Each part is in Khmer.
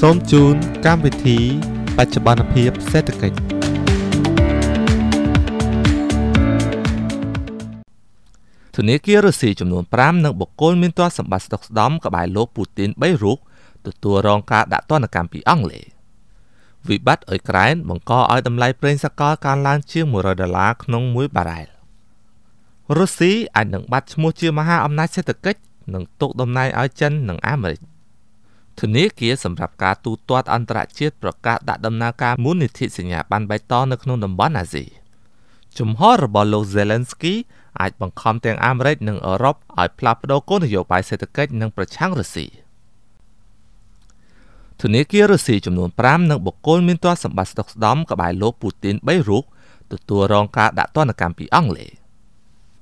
សូមជូនកម្មវិធីបច្ចុប្បន្នភាពសេដ្ឋកិច្ចធនាគាររុស្ស៊ីចំនួន5និងបុគ្គលមានទ្រព្យសម្បត្តិស្តុកស្តម្ភក្បែរលោកពូទីន3រូបទទួលរងការដាក់ទណ្ឌកម្មពីអង់គ្លេសវិបត្តិអ៊ុយក្រែនបង្កឲ្យតម្លៃប្រេងសកលកើនឡើងជាង100ដុល្លារក្នុងមួយបារ៉ែលរុស្ស៊ីអាចនឹងបាត់ឈ្មោះជាមហាអំណាចសេដ្ឋកិច្ចនិងទុកតំណែងឲ្យចិននិងអាមេរិកធនាគារសម្រាប់ការទូទាត់អន្តរជាតិប្រកាសដាក់ដំណើរការមូលនិធិសញ្ញាប័ត្របៃតងនៅក្នុងតំបន់អាស៊ីជំហររបស់លោក Zelensky អាចបង្ខំទាំងអាមេរិកនិងអឺរ៉ុបឲ្យផ្លាស់ប្តូរគោលនយោបាយសេដ្ឋកិច្ចនិងប្រឆាំងរុស្ស៊ីធនាគាររុស្ស៊ីចំនួន5និងបុគ្គលមានទ្រព្យសម្បត្តិស្តុកស្ដម្ភក្បែរលោកពូទីន3រូបទទួលរងការដាក់ទណ្ឌកម្មពីអង់គ្លេស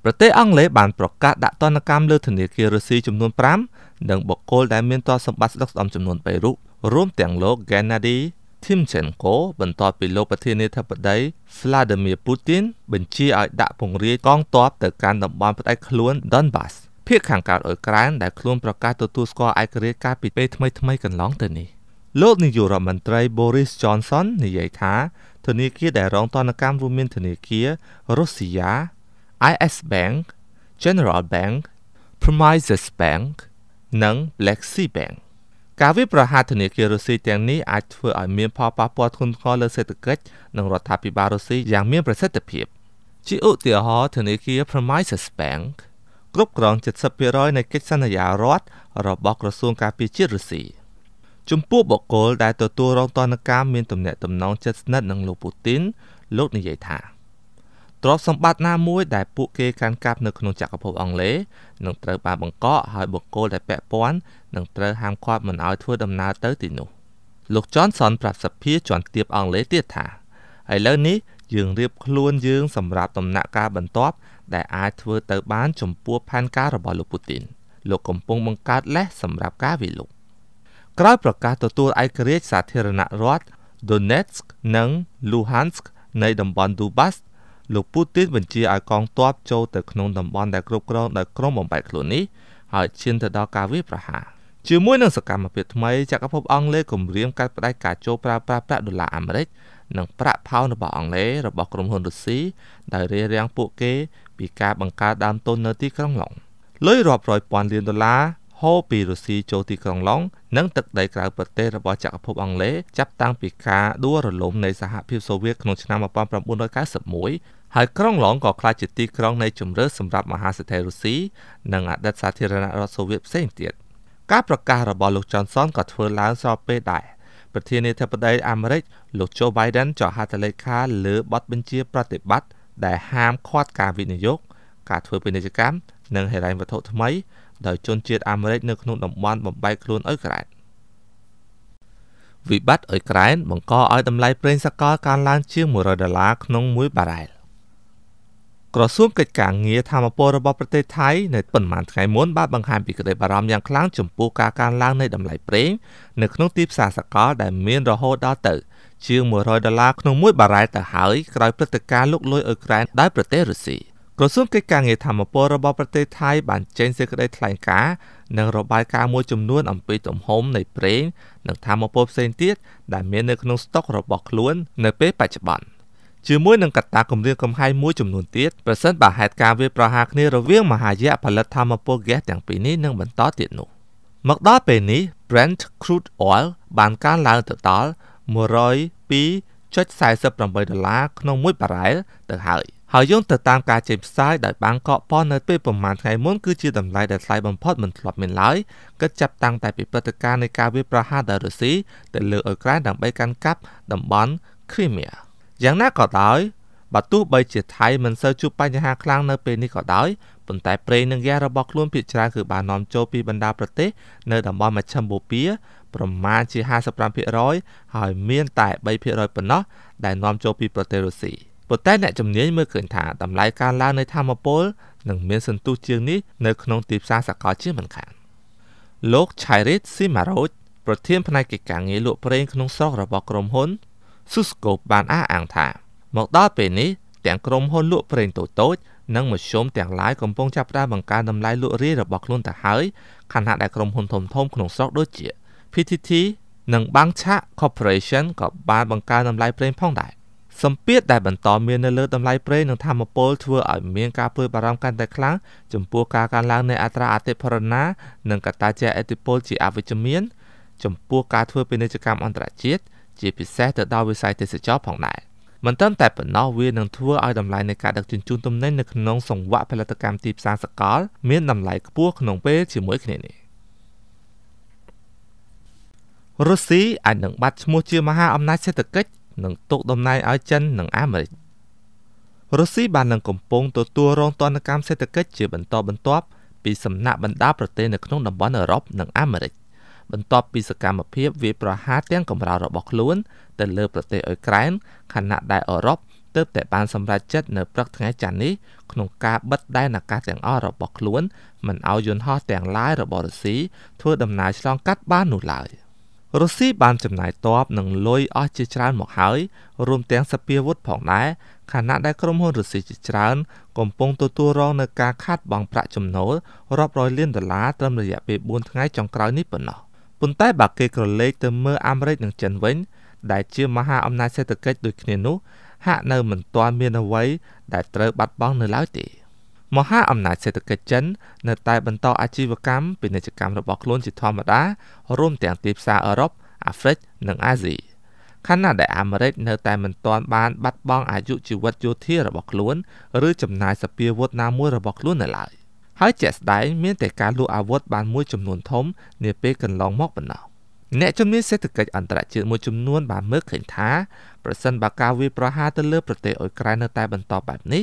ប្រទេសអង់គ្លេសបានប្រកាសដាក់ទណ្ឌកម្មលើធនាគាររុស្ស៊ីចំនួន5និងបុគ្គលដែលមានទ្រព្យសម្បត្តិស្ដុកស្ដម្ភចំនួន2រូបរួមទាំងលោក Gennady Timchenko បន្ទាប់ពីលោកប្រធានាធិបតី Vladimir Putin បញ្ជាឲ្យដាក់ពង្រាយកងទ័ពទៅកាន់តំបន់ផ្ដាច់ខ្លួន Donbas ភាគខាងកើតអ៊ុយក្រែនដែលខ្លួនប្រកាសទទួលស្គាល់ឯករាជ្យកាលពីពេលថ្មីៗកន្លងទៅនេះលោកនាយករដ្ឋមន្ត្រី Boris Johnson និយាយថាធនាគារដែលរងទណ្ឌកម្មរួមមានធនាគារ Rossiya IS Bank General Bank Promises Bank និង Lexi Bank ការវាប្រហារធនាគាររុស្ស៊ីទាំងនេះអាចធ្វើឲ្យមានផលប៉ះពាល់ធ្ងន់ធ្ងរលើសេដ្ឋកិច្ចនិងរដ្ឋាភិបាលរុស្ស៊ីយ៉ាងមានប្រសិទ្ធភាពជាឧទាហរណ៍ធនាគារ Promises Bank គ្រប់គ្រង70%នៃកិច្ចសន្យារដ្ឋរបស់ក្រសួងការពារជាតិរុស្ស៊ីចំពោះបុគ្គលដែលទទួលរងទណ្ឌកម្មមានទំនាក់ទំនងជិតស្និទ្ធនឹងលោកពូទីនលោកនិយាយថាទ្រព្យសម្បត្តិណាមួយដែលពួកគេកាន់កាប់នៅក្នុងចក្រភពអង់គ្លេសនឹងត្រូវបានបង្កក់ហើយបុគ្គលដែលពាក់ព័ន្ធនឹងត្រូវហាមឃាត់មិនឲ្យធ្វើដំណើរទៅទីនោះលោក Johnson ប្រាប់សភាជាន់ទាបអង់គ្លេសទៀតថាឥឡូវនេះយើងរៀបខ្លួនយើងសម្រាប់ដំណាក់កាលបន្ទាប់ ដែលអាចធ្វើទៅបាន ចំពោះផែនការរបស់លោកពូទីនលោកកំពុងបង្កើតលេសសម្រាប់ការវិលុកក្រោយប្រកាសទទួលឯករាជ្យសាធារណរដ្ឋ Donetsk និង Luhansk នៃតំបន់ Donbas លោកពូទីនបញ្ជាឲ្យកងទ័ពចូលទៅក្នុងតំបន់ដែលគ្រប់គ្រងដោយក្រុមបំបែកខ្លួននេះហើយឈានទៅដល់ការវាយប្រហារជាមួយនឹងសកម្មភាពថ្មីចក្រភពអង់គ្លេសគម្រាមកាត់ផ្តាច់ការចូលប្រើប្រាស់ប្រាក់ដុល្លារអាមេរិកនិងប្រាក់ផោនរបស់អង់គ្លេសរបស់ក្រុមហ៊ុនរុស្ស៊ីដែលរារាំងពួកគេ ពីការបង្កើតដើមទុននៅទីក្រុងឡុងលុយរាប់រយពាន់លានដុល្លារហូរពីរុស្ស៊ីចូលទីក្រុងឡុងនិងទឹកដីក្រៅប្រទេសរបស់ចក្រភពអង់គ្លេសចាប់តាំងពីការដួលរលំនៃសហភាពសូវៀតក្នុងឆ្នាំ1991ហើយក្រុងឡុងក៏ក្លាយជាទីក្រុងនៃជំរឿសម្រាប់មហាសេដ្ឋីរុស្ស៊ីនិងអតីតសាធារណរដ្ឋសូវៀតផ្សេងទៀតការប្រកាសរបស់លោក Johnson ក៏ធ្វើឡើងស្របពេលដែរប្រធានាធិបតីអាមេរិក លោក Joe Biden ចុះហត្ថលេខាលើបទបញ្ជាប្រតិបត្តិដែលហាមឃាត់ការវិនិយោគការធ្វើពាណិជ្ជកម្មនិងហិរញ្ញវត្ថុថ្មីដោយជនជាតិអាមេរិកនៅក្នុងតំបន់បំបែកខ្លួនអ៊ុយក្រែនវិបត្តិអ៊ុយក្រែនបង្កឲ្យតម្លៃប្រេងសកលកើនឡើងជាង100ដុល្លារក្នុងមួយបារ៉ែលក្រសួងកិច្ចការងារធម្មពលរបស់ប្រទេសថៃនៅប៉ុន្មានថ្ងៃមុនបានបង្ហាញពីក្តីបារម្ភយ៉ាងខ្លាំងចំពោះការកើនឡើងនៃតម្លៃប្រេងនៅក្នុងទីផ្សារសកលដែលមានរហូតដល់ទៅជាង100ដុល្លារក្នុងមួយបារ៉ែលទៅហើយក្រោយព្រឹត្តិការណ៍លុកលុយអ៊ុយក្រែនដោយប្រទេសរុស្ស៊ី។ក្រសួងកិច្ចការងារធម្មពលរបស់ប្រទេសថៃ បានចេញសេចក្តីថ្លែងការណ៍និងរបាយការណ៍មួយចំនួន អំពីទំហំនៃប្រេងនិងធម្មពលផ្សេងទៀតដែលមាននៅក្នុងស្តុក របស់ខ្លួននៅពេលបច្ចុប្បន្នជាមួយនឹងកត្តាគម្រាមកំហែងមួយចំនួនទៀតប្រសិនបើហេតុការណ៍វាប្រហារគ្នារវាង មហាយៈផលិតធម្មពលហ្គាសទាំងពីរនេះនឹងបន្តទៀតនោះ មកដល់ពេលនេះ Brent crude oil បានកើនឡើងទៅដល់102.48ដុល្លារក្នុងមួយបារ៉ែលទៅហើយ។ហើយយោងទៅតាមការចេញផ្សាយដោយបានកកប៉ុននៅពេលប្រហែលថ្ងៃមុនគឺជាតម្លៃដែលថ្លៃបំផុតមិនធ្លាប់មានឡើយគិតចាប់តាំងតែពីព្រឹត្តិការណ៍នៃការវាយប្រហារដោយរុស្ស៊ីទៅលើអ៊ុយក្រែនដើម្បីកាន់កាប់តំបន់គ្រីមៀយ៉ាងណាក៏ដោយបើទោះបីជាថៃមិនសូវជួបបញ្ហាខ្លាំងនៅ ពេលនេះក៏ដោយប៉ុន្តែប្រេងនិងយ៉ារបស់ខ្លួនភាគច្រើនគឺបាននាំចូលពីបណ្ដាប្រទេសនៅតំបន់មជ្ឈិមបូព៌ាប្រមាណជា55%ហើយមានតែ3%ប៉ុណ្ណោះដែលនាំចូលពីប្រទេសរុស្ស៊ី។ប៉ុន្តែអ្នកជំនាញមើលឃើញថាតម្លៃការឡើងនៃធម្មពលនឹងមានសន្ទុះជាងនេះនៅក្នុងទីផ្សារសកលជាមិនខានលោក Chairit Simaroj ប្រធានផ្នែកកិច្ចការងារលក់ប្រេងក្នុងស្រុករបស់ក្រុមហ៊ុន Susco បានអះអាងថាមកដល់ពេលនេះទាំងក្រុមហ៊ុនលក់ប្រេងតូចតូចនិងមធ្យមទាំងឡាយកំពុងចាប់ផ្ដើមបង្កើនតម្លៃលក់រាយរបស់ខ្លួនទៅហើយខណៈដែលក្រុមហ៊ុនធំធំក្នុងស្រុកដូចជា PTT និង Bangcha Corporation ក៏បានបង្កើនតម្លៃប្រេងផងដែរសម្ពាធដែលបន្តមាននៅលើតម្លៃប្រេងនិងធម្មពលធ្វើឲ្យមានការព្រួយបារម្ភកាន់តែខ្លាំងចំពោះការកើនឡើងនៃអត្រាអតិផរណានិងកត្តាជាអតិពលជាអវិជ្ជមានចំពោះការធ្វើពាណិជ្ជកម្មអន្តរជាតិជាពិសេសទៅដល់វិស័យទេសចរផងដែរមិនត្រឹមតែប៉ុណ្ណោះវានឹងធ្វើឲ្យតម្លៃនៃការដឹកជញ្ជូនទំនិញនៅក្នុងសង្វាក់ផលិតកម្មទីផ្សារសកលមានតម្លៃខ្ពស់ក្នុងពេលជាមួយគ្នានេះរុស្ស៊ីអាចនឹងបាត់ឈ្មោះជាមហាអំណាចសេដ្ឋកិច្ចនិងទុកដំណែងឲ្យចិននិងអាមេរិករុស្ស៊ីបាននឹងកំពុងទទួលរងទណ្ឌកម្មសេដ្ឋកិច្ចជាបន្តបន្ទាប់ពីសំណាក់បណ្ដាប្រទេសនៅក្នុងតំបន់អឺរ៉ុបនិងអាមេរិកបន្ទាប់ពីសកម្មភាពវាយប្រហារទាំងកម្រៅរបស់ខ្លួនទៅលើ ប្រទេសអ៊ុយក្រែនខណៈដែលអឺរ៉ុបទើបតែបានសម្រេចចិត្តនៅព្រឹកថ្ងៃច័ន្ទនេះក្នុងការបិទដែនអាកាសទាំងអស់របស់ខ្លួនមិនឲ្យយន្តហោះទាំងឡាយរបស់រុស្ស៊ីធ្វើដំណើរឆ្លងកាត់បាននោះឡើយ។រុស្ស៊ីបានចំណាយទ័ពនិងលុយអស់ជាច្រើនមកហើយរួមទាំងសពាវុធផងដែរខណៈដែលក្រុមហ៊ុនរុស្ស៊ីជាច្រើន កំពុងទទួលរងនឹងការខាត់បង់ប្រាក់ចំណូលរាប់រយលានដុល្លារត្រឹមរយៈពេល4ថ្ងៃចុងក្រោយនេះប៉ុណ្ណោះប៉ុន្តែបើគេក្រឡេកទៅមើលអាមេរិកនិងចិនវិញដែលជាមហាអំណាចសេដ្ឋកិច្ចដូចគ្នានោះហាក់នៅមិនទាន់មានអ្វីដែលត្រូវបាត់បង់នៅឡើយទេ។មហាអំណាចសេដ្ឋកិច្ចចិននៅតែបន្តអាជីវកម្មពាណិជ្ជកម្មរបស់ខ្លួនជាធម្មតារួមទាំងទីផ្សារអឺរ៉ុបអាហ្វ្រិកនិងអាស៊ីខណៈដែលអាមេរិកនៅតែមិនទាន់បានបាត់បង់អាយុជីវិតយោធារបស់ខ្លួនឬចំណាយសពាវុធណាមួយរបស់ខ្លួននៅឡើយហើយជាក់ស្ដែងមានតែការលក់អាវុធបានមួយចំនួនធំនាពេលកន្លងមកប៉ុណ្ណោះអ្នកជំនាញសេដ្ឋកិច្ចអន្តរជាតិមួយចំនួនបានមើលឃើញថាប្រសិនបើការវាយប្រហារទៅលើប្រទេសអ៊ុយក្រែននៅតែបន្តបែបនេះ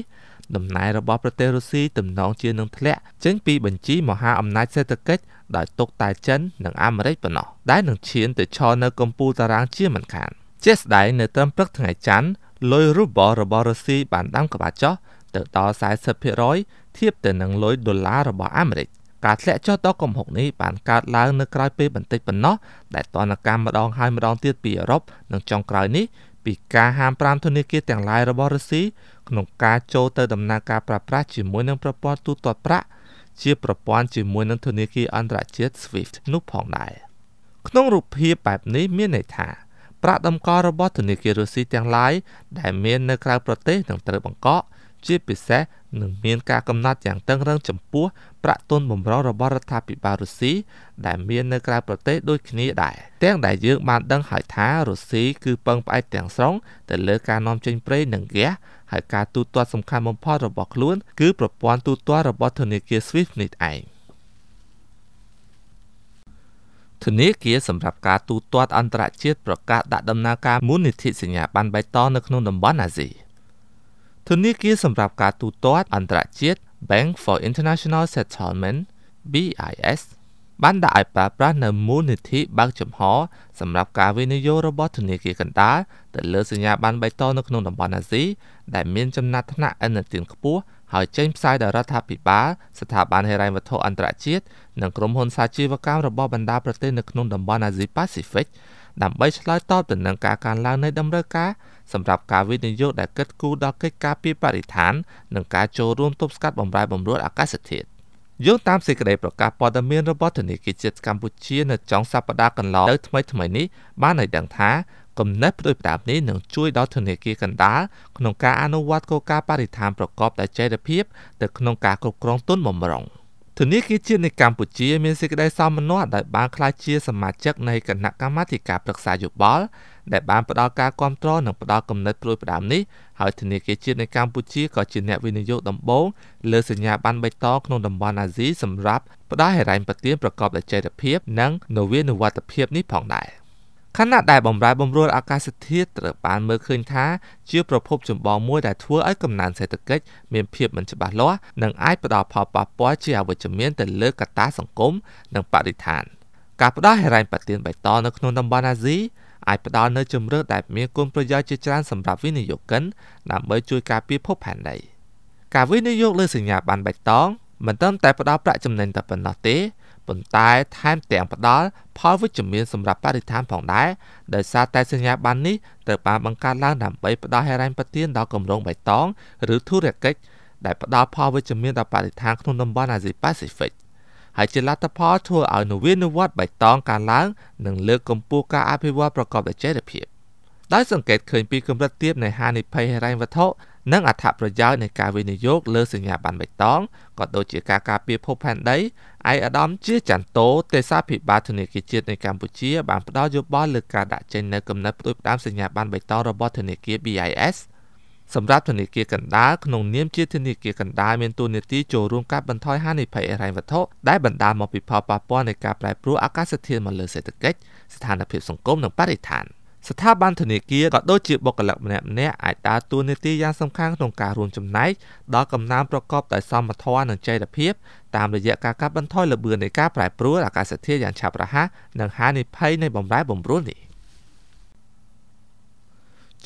ដំណែងរបស់ប្រទេសរុស្ស៊ីទំនងជានឹងធ្លាក់ចេញពីបញ្ជីមហាអំណាចសេដ្ឋកិច្ចដោយទុកតែចិននិងអាមេរិកប៉ុណ្ណោះដែលនឹងឈានទៅឈរនៅកំពូលតារាងជាមិនខានជាស្ដែងនៅត្រឹមព្រឹកថ្ងៃច័ន្ទលុយរូបលរបស់រុស្ស៊ីបានដាំក្បាលចុះទៅដល់40%ធៀបទៅនឹងលុយដុល្លាររបស់អាមេរិកការធ្លាក់ចុះដ៏គំហុកនេះបានកើតឡើងនៅក្រោយពេលបន្តិចប៉ុណ្ណោះដែលតនកម្មម្ដងហើយម្ដងទៀតពីអឺរ៉ុបនិងចុងក្រោយនេះពីការហាមប្រាមធនាគារទាំងឡាយរបស់រុស្ស៊ីក្នុងការចូលទៅដំណើរការប្រាស្រ័យជាមួយនឹងប្រព័ន្ធទូទាត់ប្រាក់ជាប្រព័ន្ធជាមួយនឹងធនាគារអន្តរជាតិ SWIFT នោះផងដែរក្នុងរូបភាពបែបនេះមានន័យថាប្រាក់តម្កល់របស់ធនាគាររុស្ស៊ីទាំងឡាយដែលមាននៅក្រៅប្រទេសនឹងត្រូវបង្កក់ជាពិសេសនឹងមានការកំណត់យ៉ាងតឹងរឹងចំពោះប្រាក់ទុនបម្រុងរបស់រដ្ឋាភិបាលរុស្ស៊ីដែលមាននៅក្រៅប្រទេស ដូចគ្នាដែរទាំងដែលយើងបានដឹងហើយថារុស្ស៊ីគឺពឹងផ្អែកទាំងស្រុងទៅលើការនាំចេញប្រេងនិងហ្គាសហើយការទូទាត់សំខាន់បំផុតរបស់ខ្លួន គឺប្រព័ន្ធទូទាត់របស់ធនាគារ SWIFT នេះឯងធនាគារសម្រាប់ការទូទាត់អន្តរជាតិប្រកាសដាក់ដំណើរការមូលនិធិសញ្ញាប័ណ្ណបៃតងនៅក្នុងតំបន់អាស៊ីធនាគារសម្រាប់ការទូទាត់អន្តរជាតិ Bank for International Settlement BIS បានដាក់ឲ្យប្រើប្រាស់នៅមូលនិធិបើកចំហសម្រាប់ការវិនិយោគរបស់ធនាគារកណ្ដាលទៅលើសញ្ញាប័ណ្ណបៃតងនៅក្នុងតំបន់អាស៊ីដែលមានចំណាត់ថ្នាក់ឥណទានខ្ពស់ហើយចេញផ្សាយដល់រដ្ឋាភិបាលស្ថាប័នហិរញ្ញវត្ថុអន្តរជាតិនិងក្រុមហ៊ុនសាជីវកម្មរបស់បណ្ដាប្រទេសនៅក្នុងតំបន់អាស៊ីប៉ាស៊ីហ្វិកដើម្បីឆ្លើយតបទៅនឹងការកើនឡើងនៃតម្រូវការសម្រាប់ការវិនិយោគដែលគិតគូរដល់កិច្ចការពីបរិស្ថាននិងការចូលរួមទប់ស្កាត់បំរែបំរួលអាកាសធាតុយោងតាមសេចក្តីប្រកាសព័ត៌មានរបស់ធនាគារជាតិកម្ពុជា នៅចុងសប្តាហ៍កន្លងទៅថ្មីថ្មីនេះបានឲ្យដឹងថាគំនិតផ្ដួចផ្ដើមនេះនឹងជួយដល់ធនាគារកណ្ដាលក្នុងការអនុវត្តគោលការណ៍បរិស្ថានប្រកបដោយចីរភាពទៅក្នុងការគ្រប់គ្រងទុនបំរុង។ធនាគារជាតិនៃកម្ពុជាមានសេចក្តីសោមនស្សដោយបានក្លាយជាសមាជិកនៃគណៈកម្មាធិការប្រឹក្សាយោបល់ដែលបានផ្ដល់ការគ្រប់គ្រងនិងផ្ដល់គំនិតព្រួយផ្ដាំនេះហើយធនាគារជាតិនៃកម្ពុជាក៏ជាអ្នកវិនិយោគដំបូងលើសញ្ញាប័ណ្ណបៃតងក្នុងតំបន់អាស៊ីសម្រាប់ផ្ដល់ហិរញ្ញប្បទានប្រកបដោយចីរភាព និងនវានុវត្តភាពនេះផងដែរ។ខណៈដែលបំរែបំរួលអាកាសធាតុត្រូវបានមើលឃើញថា ជាប្រភពចម្បងមួយដែលធ្វើឲ្យកំណើនសេដ្ឋកិច្ចមានភាពមិនច្បាស់លាស់និងអាចផ្ដល់ផលប៉ះពាល់ជាអវិជ្ជមានទៅលើកត្តាសង្គមនិងបរិស្ថានការផ្ដល់ហិរញ្ញប្បទានបៃតងនៅក្នុងតំបន់អាស៊ីអាចផ្ដល់នូវជំរឿនដែល មានគុណប្រយោជន៍ជាច្រើន សម្រាប់វិនិយោគិនដើម្បីជួយការពារភពផែនដីការវិនិយោគលើសញ្ញាប័ណ្ណបៃតងមិនត្រឹមតែ ផ្ដល់ប្រាក់ចំណេញតែប៉ុណ្ណោះទេប៉ុន្តែថែមទាំងផ្ដល់ផលវិជ្ជមានសម្រាប់បរិស្ថានផងដែរដោយសារតែសញ្ញាប័ណ្ណនេះត្រូវបានបង្កើតឡើងដើម្បីផ្ដល់ហិរញ្ញប្បទានដល់គម្រោងបៃតងឬធុរកិច្ចដែលផ្ដល់ផលវិជ្ជមានដល់បរិស្ថានក្នុងតំបន់អាស៊ីប៉ាស៊ីហ្វិកហើយជាលទ្ធផលធ្វើឲ្យនវានុវត្តបៃតងកើនឡើង និងលើកកម្ពស់ការអភិវឌ្ឍប្រកបដោយចីរភាពដោយសង្កេតឃើញពីកម្រិតទាបនៃហានិភ័យហិរញ្ញវត្ថុនិងអត្ថប្រយោជន៍នៃការវិនិយោគលើសញ្ញាបត្របៃតងក៏ដូចជាការការពារភពផែនដីឯកឧត្តមជាចន្ទោទេសាភិបាលធនាគារជាតិនៃកម្ពុជាបានផ្ដល់យោបល់លើការដាក់ចេញនូវគំនិតផ្ដួចផ្ដើមសញ្ញាបត្របៃតងរបស់ធនាគារ BIS សម្រាប់ធនាគារកណ្ដាលក្នុងនាមជា ធនាគារកណ្ដាលមានតួនាទីចូលរួមកាត់បន្ថយហានិភ័យហិរញ្ញវត្ថុដែលបណ្ដាលមកពីផលប៉ះពាល់នៃការប្រែប្រួលអាកាសធាតុមកលើសេដ្ឋកិច្ចស្ថានភាពសង្គមនិងបរិស្ថាន។ស្ថាប័នធនាគារក៏ដូចជាបុគ្គលិកម្នាក់ម្នាក់អាចដើរតួនាទីយ៉ាងសំខាន់ក្នុងការរួមចំណែកដល់កំណើនប្រកបដោយសមធម៌និងចីរភាពតាមរយៈការកាត់បន្ថយល្បឿននៃការប្រែប្រួលអាកាសធាតុយ៉ាងឆាប់រហ័សនិងហានិភ័យនៃបំរែបំរួលនេះ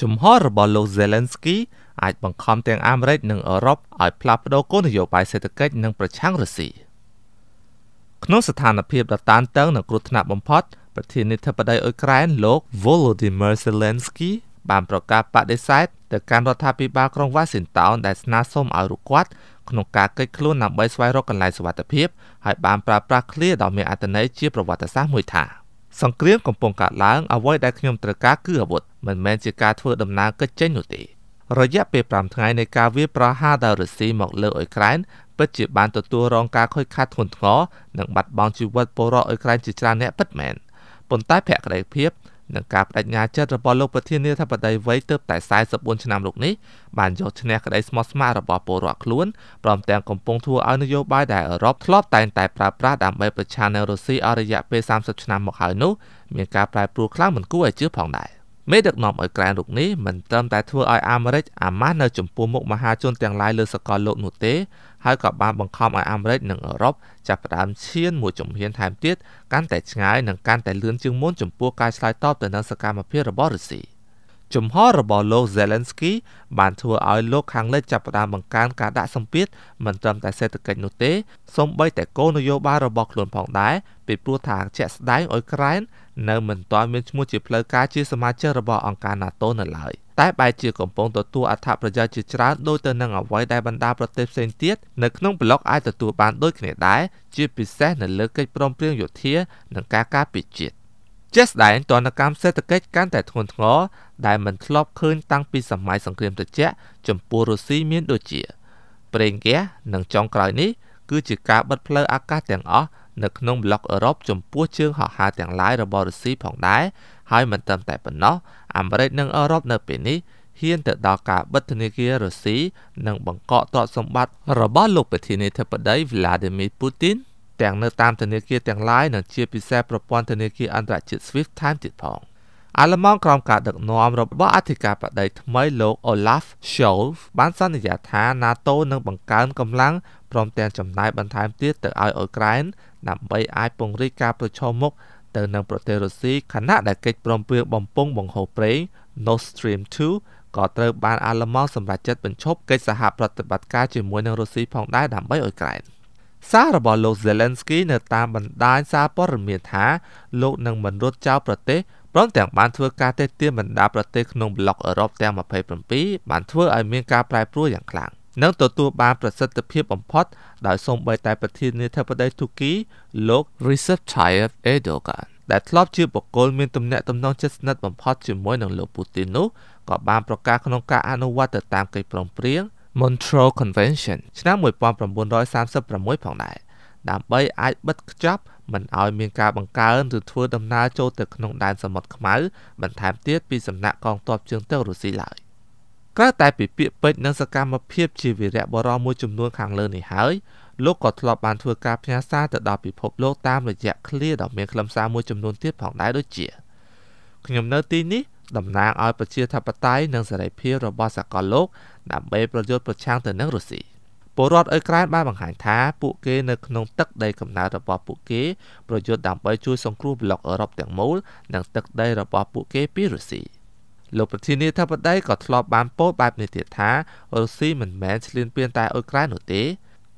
ជំហររបស់លោក Zelensky អាចបង្ខំទាំងអាមេរិកនិងអឺរ៉ុបឲ្យផ្លាស់ប្តូរគោលនយោបាយសេដ្ឋកិច្ចនិងប្រឆាំងរុស្ស៊ីក្នុងស្ថានភាពដ៏តានតឹងនិងគ្រោះថ្នាក់បំផុតប្រធានាធិបតីអ៊ុយក្រែនលោក Volodymyr Zelensky បានប្រកាសបដិសេធទៅកាន់រដ្ឋាភិបាលក្រុង Washington ដែលស្នើសុំឲ្យលោកគាត់ក្នុងការកិច្ចខ្លួនដើម្បីស្វែងរកកន្លែងសុវត្ថិភាពហើយបានប្រើប្រាស់ឃ្លាដ៏មានអត្ថន័យជាប្រវត្តិសាស្ត្រមួយថាសង្គ្រាមកំពុងកើតឡើងអ្វីដែលខ្ញុំត្រូវការគឺអាវុធមិនមែនជាការធ្វើដំណើរកិច្ចចេញនោះទេរយៈពេល5ថ្ងៃនៃការវាយប្រហារដោយរុស្ស៊ីមកលើអ៊ុយក្រែនពិតជាបានទទួលរងការខូចខាតធ្ងន់ធ្ងរនិងបាត់បង់ជីវិតពលរដ្ឋអ៊ុយក្រែនជាច្រើនអ្នកពិតមែនប៉ុន្តែភក្តីភាពនិងការបដិញ្ញាចិត្តរបស់លោកប្រធានាធិបតីវ័យទើបតែ44ឆ្នាំលោកនេះបានយកឈ្នះក្តីស្មោះស្ម័គ្ររបស់ពលរដ្ឋខ្លួនព្រមទាំងកំពុងធ្វើឲ្យនយោបាយដែលអឺរ៉ុបធ្លាប់តែងតែប្រើប្រាស់ដើម្បីប្រឆាំងនឹងរុស្ស៊ីអស់រយៈពេល30ឆ្នាំមកហើយនោះ មានការប្រែប្រួលខ្លាំងមិនគួរឲ្យជឿផងដែរ។មេដឹកនាំអ៊ុយក្រែនរូបនេះមិនត្រឹមតែធ្វើឲ្យអាមេរិកអាម៉ាស់នៅចំពោះមុខមហា ជនទាំងឡាយលើសកលលោកនោះទេហើយក៏បានបង្ខំឲ្យអាមេរិកនិងអឺរ៉ុបចាប់ផ្ដើមឈានមួយជំហានថែមទៀតកាន់តែឆ្ងាយនិងកាន់តែលឿនជាងមុនចំពោះការឆ្លើយតបទៅនឹងសកម្មភាពរបស់រុស្ស៊ីជំហររបស់លោក Zelensky បានធ្វើឲ្យលោកខាងលិចចាប់ផ្ដើមបង្កើនការដាក់សម្ពាធមិនត្រឹមតែសេដ្ឋកិច្ចនោះទេសូម្បីតែគោលនយោបាយរបស់ខ្លួនផងដែរពីព្រោះថាជាក់ស្ដែងអ៊ុយក្រែននៅមិនទាន់មានឈ្មោះជាផ្លូវការជាសមាជិករបស់អង្គការ NATO នៅឡើយតែបែរជាកំពុងទទួលអត្ថប្រយោជន៍ជាច្រើនដោយទៅនឹងអ្វីដែលបណ្ដាប្រទេសផ្សេងទៀតនៅក្នុងប្លុកអាចទទួលបានដូចគ្នាដែរជាពិសេសនៅលើកិច្ចព្រមព្រៀងយោធានិងការការពារជាតិជាក់ស្ដែងទនកម្មសេដ្ឋកិច្ចកាន់តែធ្ងន់ធ្ងរដែលមិនធ្លាប់ឃើញតាំងពីសម័យសង្គ្រាមត្រជាក់ចំពោះរុស្ស៊ីមានដូចជាប្រេងហ្គាសនិងចុងក្រោយនេះគឺជាការបិទផ្លូវអាកាសទាំងអស់នៅក្នុងប្លុកអឺរ៉ុបចំពោះជើងហោះហើរទាំងឡាយរបស់រុស្ស៊ីផងដែរហើយមិនត្រឹមតែប៉ុណ្ណោះអាមេរិកនិងអឺរ៉ុបនៅពេលនេះហ៊ានទៅដល់ការបិទធនាគាររុស្ស៊ីនិងបង្កកទ្រព្យសម្បត្តិរបស់លោកប្រធានាធិបតី Vladimir Putin ទាំងនៅតាមធនាគារទាំងឡាយនិងជាពិសេសប្រព័ន្ធធនាគារអន្តរជាតិ SWIFT ថែមទៀតផងអាល្លឺម៉ង់ក្រោមការដឹកនាំរបស់អធិការបដិថ្មីលោក Olaf Scholz បានសន្យាថា NATO នឹងបង្កើនកម្លាំងព្រមទាំងចំណាយបន្ថែមទៀតទៅឲ្យអ៊ុយក្រែនដើម្បីអាចពង្រីកការប្រឈមមុខទៅនឹងប្រទេសរុស្ស៊ីខណៈដែលកិច្ចព្រមព្រៀងបំពង់បង្ហូរប្រេង Nord Stream 2ក៏ត្រូវបានអាល្លឺម៉ង់សម្រេចចិត្តបញ្ឈប់កិច្ចសហប្រតិបត្តិការជាមួយនឹងរុស្ស៊ីផងដែរដើម្បីអ៊ុយក្រែនសាររបស់លោក Zelensky នៅតាមបណ្ដាញសារព័ត៌មានថាលោកនឹងមិនរត់ចោលប្រទេសព្រមទាំងបានធ្វើការទេះទានបណ្ដាប្រទេសក្នុងប្លុកអឺរ៉ុបទាំង27បានធ្វើឲ្យមានការប្រែប្រួលយ៉ាងខ្លាំងនិងទទួលបានប្រសិទ្ធភាពបំផុតដោយសូម្បីតែប្រធានាធិបតីទូគីលោក Recep Tayyip Erdogan ដែលធ្លាប់ជាបុគ្គលមានទំនាក់ទំនងជិតស្និទ្ធបំផុតជាមួយនឹងលោកពូទីននោះក៏បានប្រកាសក្នុងការអនុវត្តទៅតាមកិច្ចព្រមព្រៀង Montreal Convention ឆ្នាំ1936ផងដែរដើម្បីអាចបិទខ្ចប់មិនឲ្យមានការបង្កើនឬធ្វើដំណើរចូលទៅក្នុងដែនសមុទ្រខ្មៅបន្ថែមទៀតពីសំណាក់កងទ័ពជើងទឹករុស្ស៊ីឡើយក្រៅតែពីពាក្យពេចន៍និងសកម្មភាពជាវីរៈបរមមួយចំនួនខាងលើនេះហើយលោកក៏ធ្លាប់បានធ្វើការផ្ញើសារទៅដល់ពិភពលោកតាមរយៈឃ្លាដ៏មានខ្លឹមសារមួយចំនួនទៀតផងដែរដូចជាខ្ញុំនៅទីនេះតំណាងឲ្យប្រជាធិបតេយ្យនិងសេរីភាពរបស់សកលលោកដើម្បីប្រយុទ្ធប្រឆាំងទៅនឹងរុស្ស៊ីពលរដ្ឋអ៊ុយក្រែនបានបង្ហាញថាពួកគេនៅក្នុងទឹកដីកំណើតរបស់ពួកគេប្រយុទ្ធដើម្បីជួយសង្គ្រោះប្លុកអឺរ៉ុបទាំងមូលនិងទឹកដីរបស់ពួកគេពីរុស្ស៊ី។លោកប្រធានាធិបតីក៏ធ្លាប់បានពោលបែបនេះទៀតថារុស្ស៊ីមិនមែនឈ្លានពានតែអ៊ុយក្រែននោះទេ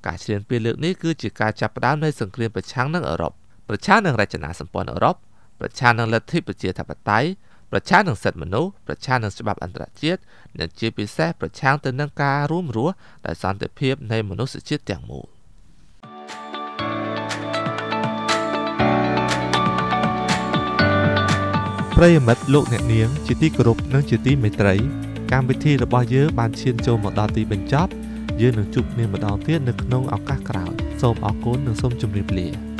ការឈ្លានពានលើកនេះគឺជាការចាប់ផ្ដើមនៃសង្គ្រាមប្រឆាំងនឹងអឺរ៉ុបប្រឆាំងនឹងរចនាសម្ព័ន្ធអឺរ៉ុបប្រឆាំងនឹងលទ្ធិប្រជាធិបតេយ្យប្រឆាំងនឹងសិទ្ធិមនុស្សប្រឆាំងនឹងច្បាប់អន្តរជាតិនិងជាពិសេសប្រឆាំងទៅនឹងការរួមរស់ដោយសន្តិភាពនៃមនុស្សជាតិទាំងមូលប្រិយមិត្តលោកអ្នកនាងជាទីគោរពនិងជាទីមេត្រីកម្មវិធីរបស់យើងបានឈានចូលមកដល់ទីបញ្ចប់យើងនឹងជួបគ្នាម្ដងទៀតនៅក្នុងឱកាសក្រោយសូមអរគុណនិងសូមជម្រាបលា